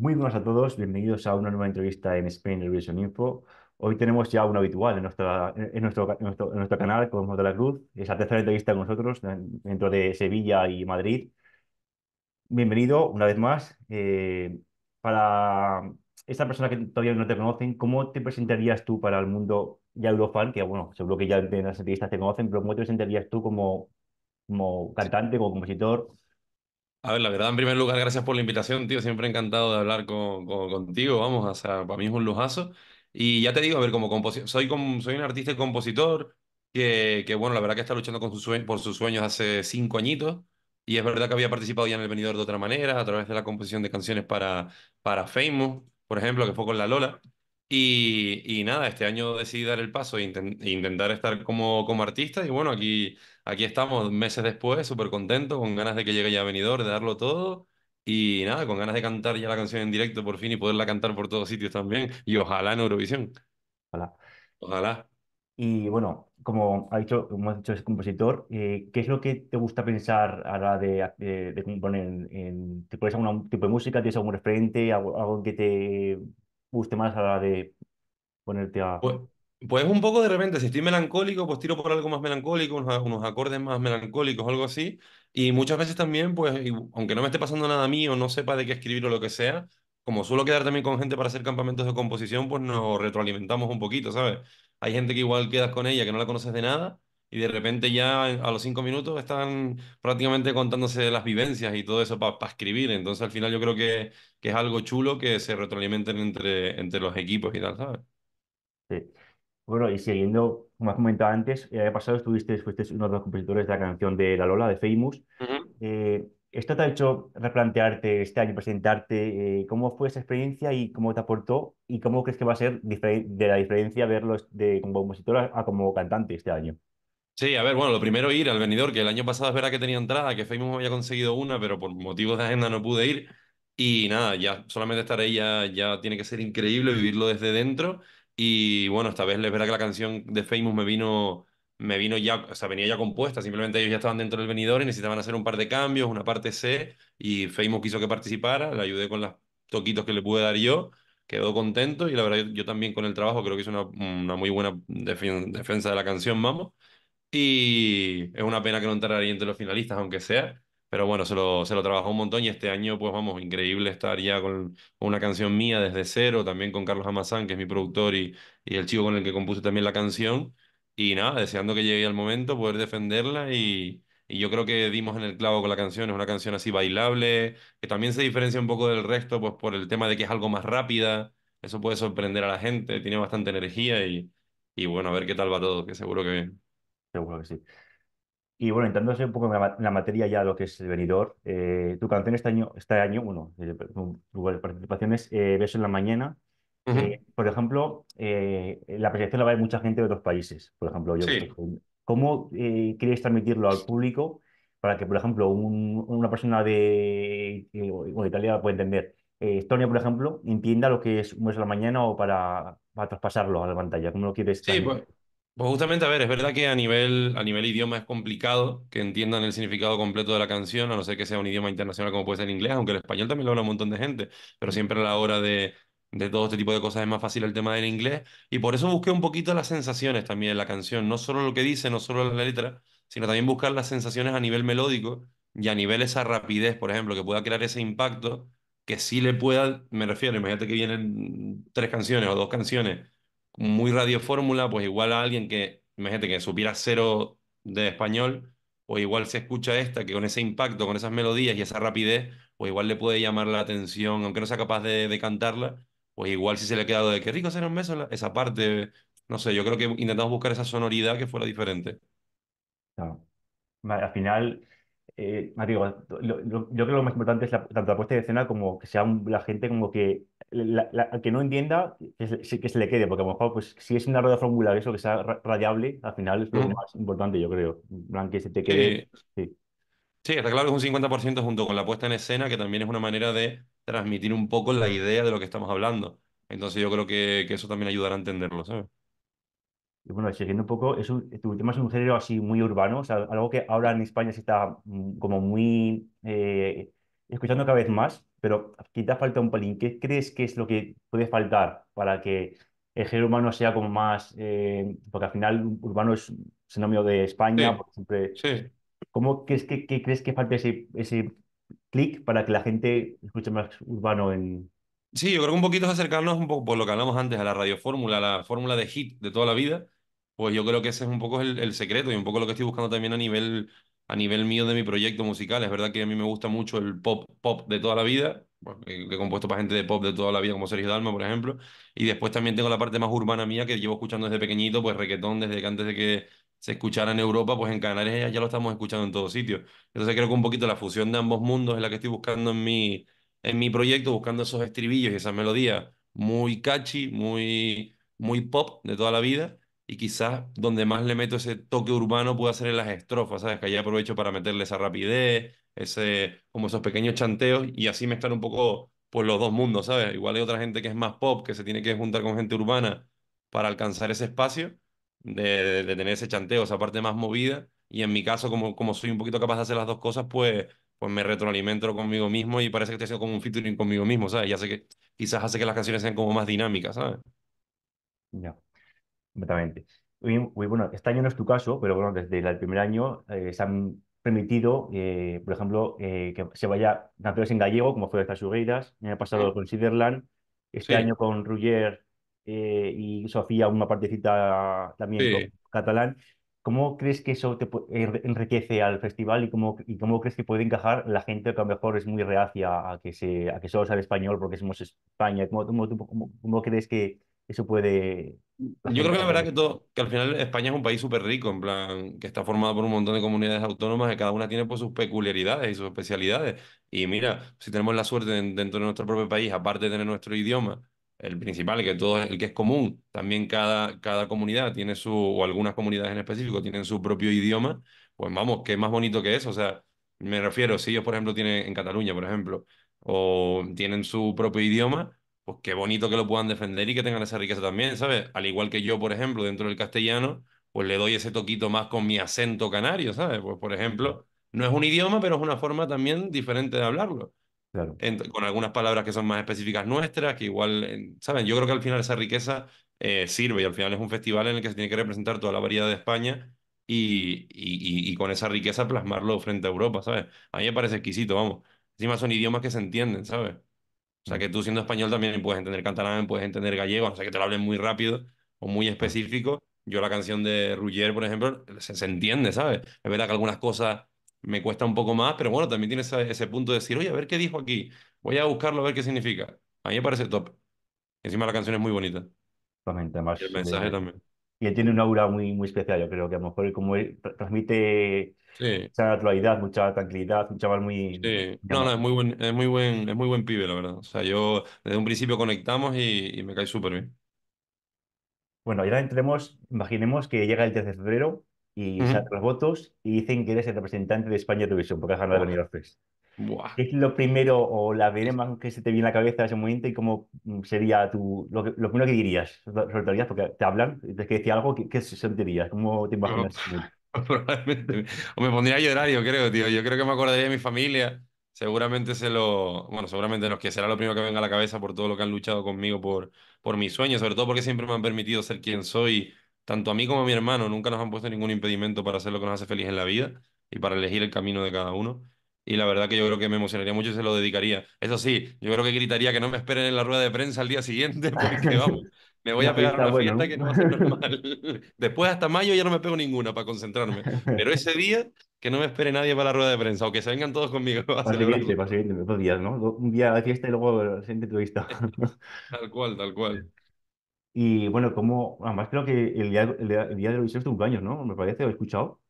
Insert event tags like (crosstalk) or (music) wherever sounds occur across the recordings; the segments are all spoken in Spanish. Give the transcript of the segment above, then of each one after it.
Muy buenas a todos, bienvenidos a una nueva entrevista en Spain Revision Info. Hoy tenemos ya una habitual en, nuestra, en, nuestro, en, nuestro, canal, Cosmos de la Cruz. Es la tercera entrevista con nosotros dentro de Sevilla y Madrid. Bienvenido una vez más. Eh, para esta persona que todavía no te conocen, ¿cómo te presentarías tú para el mundo ya Eurofan? Que bueno, seguro que ya en las entrevistas te conocen, pero ¿cómo te presentarías tú como, como cantante, como compositor? A ver, la verdad, en primer lugar, gracias por la invitación, tío. Siempre encantado de hablar con, contigo, vamos, o para mí es un lujazo. Y ya te digo, a ver, como compositor, soy, soy un artista y compositor que, que, bueno, la verdad que está luchando con su por sus sueños hace cinco añitos. Y es verdad que había participado ya en el venidor de otra manera, a través de la composición de canciones para, para Famous, por ejemplo, que fue con la Lola. Y, nada, este año decidí dar el paso e intentar estar como, como artista y bueno, aquí, aquí estamos meses después, súper contento, con ganas de que llegue ya venidor, de darlo todo y nada, con ganas de cantar ya la canción en directo por fin y poderla cantar por todos sitios también y ojalá en Eurovisión. Ojalá. Ojalá. Y bueno, como, ha dicho, como compositor, eh, ¿qué es lo que te gusta pensar ahora de, de, componer? ¿Te pones algún tipo de música? ¿Tienes algún referente? algo que te guste más a la de ponerte a... Pues, pues un poco de repente, si estoy melancólico, pues tiro por algo más melancólico, unos, acordes más melancólicos, algo así. Y muchas veces también, pues, aunque no me esté pasando nada a mí o no sepa de qué escribir o lo que sea, como suelo quedar también con gente para hacer campamentos de composición, pues nos retroalimentamos un poquito, ¿sabes? Hay gente que igual quedas con ella, que no la conoces de nada, y de repente ya a los cinco minutos están prácticamente contándose las vivencias y todo eso para escribir. Entonces al final yo creo que, es algo chulo que se retroalimenten entre, entre los equipos y tal, ¿sabes? Sí. Bueno, y siguiendo, como has comentado antes, el año pasado estuviste, fuiste uno de los compositores de la canción de La Lola, de Famous. Eh, ¿Esto te ha hecho replantearte este año, presentarte? Eh, ¿Cómo fue esa experiencia y cómo te aportó? ¿Y cómo crees que va a ser de la diferencia verlos de como compositora a como cantante este año? Sí, a ver, bueno, lo primero ir al venidor, que el año pasado es verdad que tenía entrada, que Facebook había conseguido una, pero por motivos de agenda no pude ir. Y nada, ya solamente estar ahí ya, tiene que ser increíble vivirlo desde dentro. Y bueno, esta vez les verá que la canción de Facebook me vino, me vino ya, o sea, venía ya compuesta, simplemente ellos ya estaban dentro del venidor y necesitaban hacer un par de cambios, una parte C, y Facebook quiso que participara, le ayudé con los toquitos que le pude dar yo, quedó contento y la verdad yo, también con el trabajo creo que es una, muy buena defensa de la canción, vamos. Y es una pena que no ahí entre los finalistas, aunque sea. Pero bueno, se lo, se lo trabajó un montón y este año, pues vamos, increíble estar ya con, una canción mía desde cero, también con Carlos Amazán, que es mi productor y, el chico con el que compuse también la canción. Y nada, deseando que llegue el momento, poder defenderla y, yo creo que dimos en el clavo con la canción, es una canción así bailable, que también se diferencia un poco del resto, pues por el tema de que es algo más rápida, eso puede sorprender a la gente, tiene bastante energía y, y bueno, a ver qué tal va todo, que seguro que bien. Seguro que sí. Y bueno, entrándose un poco en la, materia ya de lo que es el venidor, eh, tu canción este año, este año bueno, lugar eh, pues, tu participaciones es eh, Beso en la Mañana. Eh, por ejemplo, la presentación la va a ver mucha gente de otros países. Por ejemplo, yo. Sí. Pues, ¿Cómo quieres transmitirlo al público para que, por ejemplo, una persona de bueno, Italia pueda entender? Estonia, por ejemplo, entienda lo que es un beso en la mañana o para, traspasarlo a la pantalla. ¿Cómo lo quieres? Sí, pues, pues justamente, a ver, es verdad que a nivel, a nivel idioma es complicado que entiendan el significado completo de la canción, a no ser que sea un idioma internacional como puede ser el inglés, aunque el español también lo habla un montón de gente, pero siempre a la hora de, de todo este tipo de cosas es más fácil el tema del inglés. Y por eso busqué un poquito las sensaciones también en la canción, no solo lo que dice, no solo la letra, sino también buscar las sensaciones a nivel melódico y a nivel esa rapidez, por ejemplo, que pueda crear ese impacto que sí le pueda, me refiero, imagínate que vienen tres canciones o dos canciones muy radiofórmula, pues igual a alguien que, imagínate, que supiera cero de español, o igual se escucha esta, que con ese impacto, con esas melodías y esa rapidez, o igual le puede llamar la atención, aunque no sea capaz de, cantarla, pues igual si se le ha quedado de qué rico hacer un beso, esa parte, no sé, yo creo que intentamos buscar esa sonoridad que fuera diferente. Al final, eh, yo creo que lo más importante es tanto la puesta de escena como que sea la gente como que la, al que no entienda, que se, le quede, porque a lo mejor, pues, si es una rueda fórmula eso que sea radiable, al final es lo más importante, yo creo. que se te quede. Sí. está claro es un 50% junto con la puesta en escena, que también es una manera de transmitir un poco la idea de lo que estamos hablando. Entonces, yo creo que, eso también ayudará a entenderlo, Y bueno, siguiendo un poco, es tu tema es un género así muy urbano, algo que ahora en España se está mm, como muy eh, escuchando cada vez más, pero quizás falta un pelín. ¿Qué crees que es lo que puede faltar para que el género urbano sea como más, eh, porque al final urbano es sinónimo de España, siempre... Sí. ¿Cómo crees que, crees que falta ese, ese clic para que la gente escuche más urbano en... Sí, yo creo que un poquito es acercarnos un poco por lo que hablamos antes a la radiofórmula, la fórmula de hit de toda la vida. Pues yo creo que ese es un poco el, el secreto y un poco lo que estoy buscando también a nivel a nivel mío de mi proyecto musical. Es verdad que a mí me gusta mucho el pop, pop de toda la vida, que he compuesto para gente de pop de toda la vida, como Sergio Dalma, por ejemplo. Y después también tengo la parte más urbana mía, que llevo escuchando desde pequeñito, pues reggaetón, desde que antes de que se escuchara en Europa, pues en Canarias ya, lo estamos escuchando en todos sitios. Entonces creo que un poquito la fusión de ambos mundos es la que estoy buscando en mi, en mi proyecto, buscando esos estribillos y esas melodías muy catchy, muy, muy pop de toda la vida y quizás donde más le meto ese toque urbano pueda ser en las estrofas, ¿sabes? Que ahí aprovecho para meterle esa rapidez, ese, como esos pequeños chanteos y así me están un poco pues los dos mundos, ¿sabes? Igual hay otra gente que es más pop, que se tiene que juntar con gente urbana para alcanzar ese espacio, de, tener ese chanteo, esa parte más movida. Y en mi caso, como, como soy un poquito capaz de hacer las dos cosas, pues, pues me retroalimento conmigo mismo y parece que estoy haciendo como un featuring conmigo mismo, ¿sabes? Y hace que quizás hace que las canciones sean como más dinámicas, ¿sabes? Ya completamente. muy bueno, este año no es tu caso, pero bueno, desde el primer año eh, se han permitido, eh, por ejemplo, eh, que se vaya canciones en gallego, como fue Estas Ugueiras, el año pasado con Siderland, este año con Ruger y Sofía, una partecita también catalán. ¿Cómo crees que eso te enriquece al festival y cómo, y cómo crees que puede encajar la gente que a lo mejor es muy reacia a que, se, a que solo español porque somos España? cómo crees que eso puede yo creo que la verdad que todo, que al final España es un país súper rico, en plan, que está formado por un montón de comunidades autónomas y cada una tiene pues sus peculiaridades y sus especialidades. Y mira, si tenemos la suerte dentro de nuestro propio país, aparte de tener nuestro idioma, el principal, que todo el que es común, también cada, cada comunidad tiene su, o algunas comunidades en específico tienen su propio idioma, pues vamos, qué más bonito que eso. O sea, me refiero, si ellos, por ejemplo, tienen en Cataluña, por ejemplo, o tienen su propio idioma, pues qué bonito que lo puedan defender y que tengan esa riqueza también, ¿sabes? Al igual que yo, por ejemplo, dentro del castellano, pues le doy ese toquito más con mi acento canario, ¿sabes? Pues, por ejemplo, no es un idioma, pero es una forma también diferente de hablarlo. Claro. con algunas palabras que son más específicas nuestras, que igual, ¿saben? Yo creo que al final esa riqueza eh, sirve y al final es un festival en el que se tiene que representar toda la variedad de España y, y, y, y con esa riqueza plasmarlo frente a Europa, ¿sabes? A mí me parece exquisito, vamos. Encima son idiomas que se entienden, ¿sabes? O sea, que tú siendo español también puedes entender catalán, puedes entender gallego, o sea, que te lo hablen muy rápido o muy específico. Yo la canción de Ruggier, por ejemplo, se, entiende, ¿sabes? Es verdad que algunas cosas me cuesta un poco más, pero bueno, también tienes ese, punto de decir, oye, a ver qué dijo aquí, voy a buscarlo, a ver qué significa. A mí me parece top. Encima la canción es muy bonita. totalmente más. Y el mensaje eh, también y él tiene un aura muy, muy especial, yo creo que a lo mejor como él transmite mucha naturalidad, mucha tranquilidad, un chaval muy... No, no, es muy, buen, es, muy buen, es muy buen pibe, la verdad. O sea, yo desde un principio conectamos y, me cae súper bien. Bueno, ya entremos, imaginemos que llega el 3 de febrero y salen los votos y dicen que eres el representante de España Televisión, porque has ganado el a Fest. ¿Qué es lo primero o la verema que se te viene a la cabeza en ese momento y cómo mm, sería tu, lo, que, lo primero que dirías? ¿Soltarías? Porque te hablan, ¿Te que decir algo, ¿qué, qué sentirías? ¿Cómo te pues, imaginas? (laughs) Probablemente. O me pondría a llorar, yo creo, tío. Yo creo que me acordaría de mi familia. Seguramente se lo. Bueno, seguramente los que será lo primero que venga a la cabeza por todo lo que han luchado conmigo por, por mis sueños, sobre todo porque siempre me han permitido ser quien soy, tanto a mí como a mi hermano. Nunca nos han puesto ningún impedimento para hacer lo que nos hace feliz en la vida y para elegir el camino de cada uno y la verdad que yo creo que me emocionaría mucho y se lo dedicaría. Eso sí, yo creo que gritaría que no me esperen en la rueda de prensa al día siguiente, (laughs) porque vamos, me voy a pegar una fiesta que no va a ser normal. (laughs) Después hasta mayo ya no me pego ninguna para concentrarme, pero ese día que no me espere nadie para la rueda de prensa o que se vengan todos conmigo. (laughs) A para dos ¿no? Un día de fiesta y luego la siguiente entrevista. tal cual, tal cual. Y bueno, como, además creo que el día, el día, de un es cumpleaños, ¿no? Me parece, ¿lo he escuchado?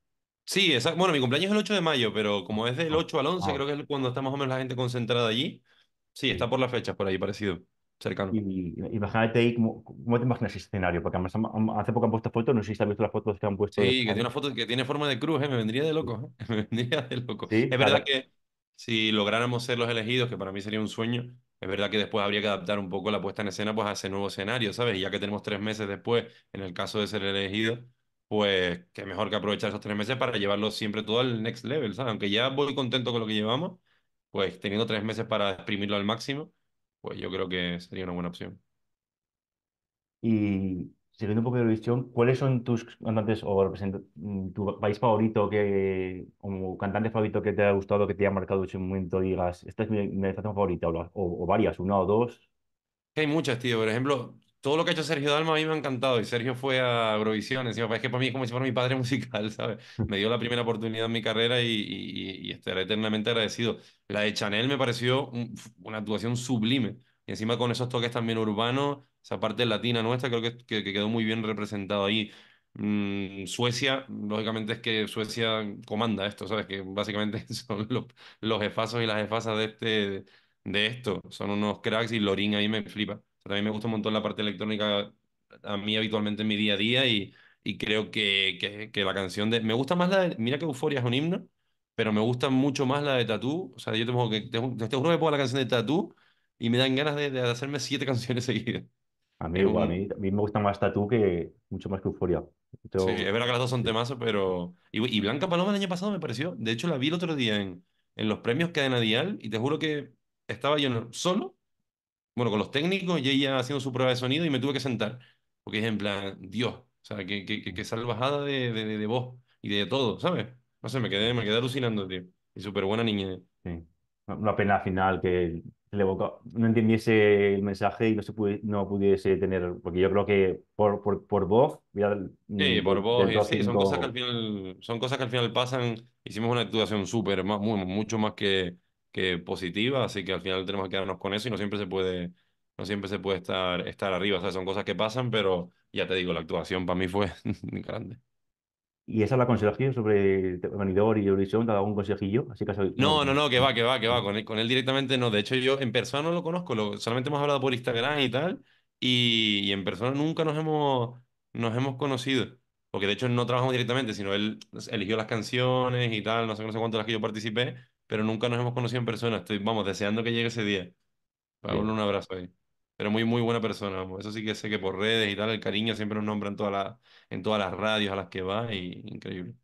Sí, bueno, mi cumpleaños es el 8 de mayo, pero como es del 8 ah, al 11, ah. creo que es cuando está más o menos la gente concentrada allí. Sí, está por las fechas, por ahí parecido, cercano. Y, imagínate ¿cómo, te imaginas ese escenario? Porque además hace poco han puesto fotos, no sé si has visto las fotos que han puesto. Sí, que tiene una foto que tiene forma de cruz, ¿eh? me vendría de loco, ¿eh? (laughs) me vendría de loco. es verdad que si lográramos ser los elegidos, que para mí sería un sueño, es verdad que después habría que adaptar un poco la puesta en escena pues, a ese nuevo escenario, ¿sabes? Y ya que tenemos tres meses después, en el caso de ser elegidos pues qué mejor que aprovechar esos tres meses para llevarlo siempre todo al next level, ¿sabes? Aunque ya voy contento con lo que llevamos, pues teniendo tres meses para exprimirlo al máximo, pues yo creo que sería una buena opción. Y siguiendo un poco de visión, ¿cuáles son tus cantantes o mm, tu país favorito que, como cantante favorito que te ha gustado, que te ha marcado en momento, digas, esta es mi, mi favorita, o, o, varias, una o dos? Hay muchas, tío. Por ejemplo, todo lo que ha hecho Sergio Dalma a mí me ha encantado. Y Sergio fue a Eurovisión. es que para mí es como si fuera mi padre (laughs) musical, ¿sabes? Me dio la primera oportunidad en mi carrera y, y, estaré eternamente agradecido. La de Chanel me pareció una actuación sublime. Y encima con esos toques también urbanos, esa parte latina nuestra, creo que, quedó muy bien representado ahí. Mm, Suecia, lógicamente es que Suecia comanda esto, ¿sabes? Que básicamente (laughs) son los, los jefazos y las jefazas de, este, de esto. Son unos cracks y Lorín ahí me flipa también me gusta un montón la parte electrónica a mí habitualmente en mi día a día y, y creo que, que, la canción de... Me gusta más la de... Mira que Euforia es un himno, pero me gusta mucho más la de Tatú. O sea, yo te, que, te, este juro que pongo la canción de Tatú y me dan ganas de, de hacerme siete (laughs) canciones seguidas. A mí, a, mí, a mí me gusta más Tatú que mucho más que Euforia. Sí, es verdad que las dos son temas pero... Y, y, Blanca Paloma el año pasado me pareció... De hecho, la vi el otro día en, en los premios Cadena Dial y te juro que estaba yo solo bueno, con los técnicos y ella haciendo su prueba de sonido y me tuve que sentar, porque es en plan, Dios, o sea, que, salvajada de, de, voz y de todo, ¿sabes? No sé, me quedé, me quedé alucinando, tío. Y súper buena niña. Una pena final que le no entendiese el mensaje y no, se no pudiese tener, porque yo creo que por, por, por voz... sí, mm, por voz, sí, son, cosas que al final, son cosas que al final pasan. Hicimos una actuación súper, mucho más que que positiva, así que al final tenemos que quedarnos con eso y no siempre se puede, no siempre se puede estar, estar arriba, o sea, son cosas que pasan, pero ya te digo, la actuación para mí fue (laughs) grande. ¿Y esa es la consejería sobre Vanidor y Eurovisión? ¿Te ha algún consejillo? Así que No, no, no, que va, que va, que va. Con él, con él directamente no. De hecho, yo en persona no lo conozco, solamente hemos hablado por Instagram y tal, y, en persona nunca nos hemos, nos hemos conocido. Porque de hecho no trabajamos directamente, sino él pues, eligió las canciones y tal, no sé, no sé cuánto las que yo participé, pero nunca nos hemos conocido en persona. Estoy, vamos, deseando que llegue ese día. Para darle un abrazo ahí. Pero muy, muy buena persona, Eso sí que sé que por redes y tal, el cariño siempre nos nombra en, en todas las radios a las que va increíble.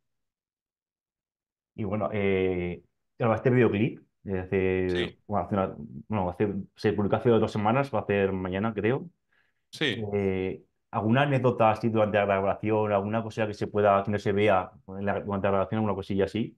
Y bueno, eh, este videoclip desde, bueno, hace se publicó hace dos semanas, va a ser mañana, creo. Sí. Eh, ¿Alguna anécdota así durante la grabación, alguna cosa que se pueda, que no se vea durante la grabación, alguna cosilla así?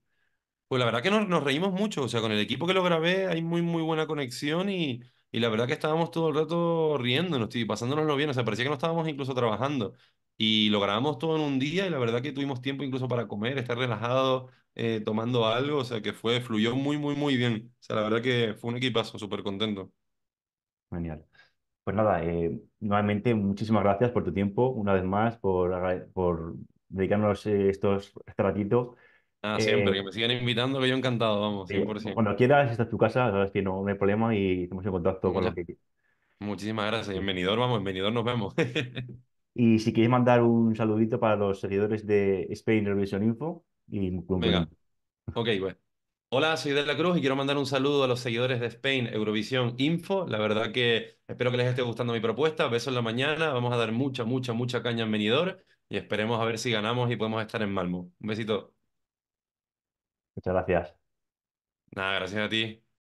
Pues la verdad que nos, reímos mucho, o sea, con el equipo que lo grabé hay muy, muy buena conexión y, la verdad que estábamos todo el rato riendo, riéndonos y pasándonoslo bien, o sea, parecía que no estábamos incluso trabajando. Y lo grabamos todo en un día y la verdad que tuvimos tiempo incluso para comer, estar relajado, eh, tomando algo, o sea, que fue, fluyó muy, muy, muy bien. O sea, la verdad que fue un equipazo, súper contento. Genial. Pues nada, eh, nuevamente muchísimas gracias por tu tiempo, una vez más, por, por dedicarnos eh, estos, este Ah, eh, siempre, que me sigan invitando, que yo encantado, vamos, 100%. cuando quieras, esta es tu casa, la es que no, hay problema y estamos en contacto con lo que Muchísimas gracias, bienvenido, vamos, bienvenido, nos vemos. (laughs) y si quieres mandar un saludito para los seguidores de Spain Eurovision Info, y Venga. Ok, pues. Hola, soy De la Cruz y quiero mandar un saludo a los seguidores de Spain Eurovisión Info. La verdad que espero que les esté gustando mi propuesta. Besos en la mañana. Vamos a dar mucha, mucha, mucha caña en venidor y esperemos a ver si ganamos y podemos estar en Malmo. Un besito. Muchas gracias. Nada, gracias a ti.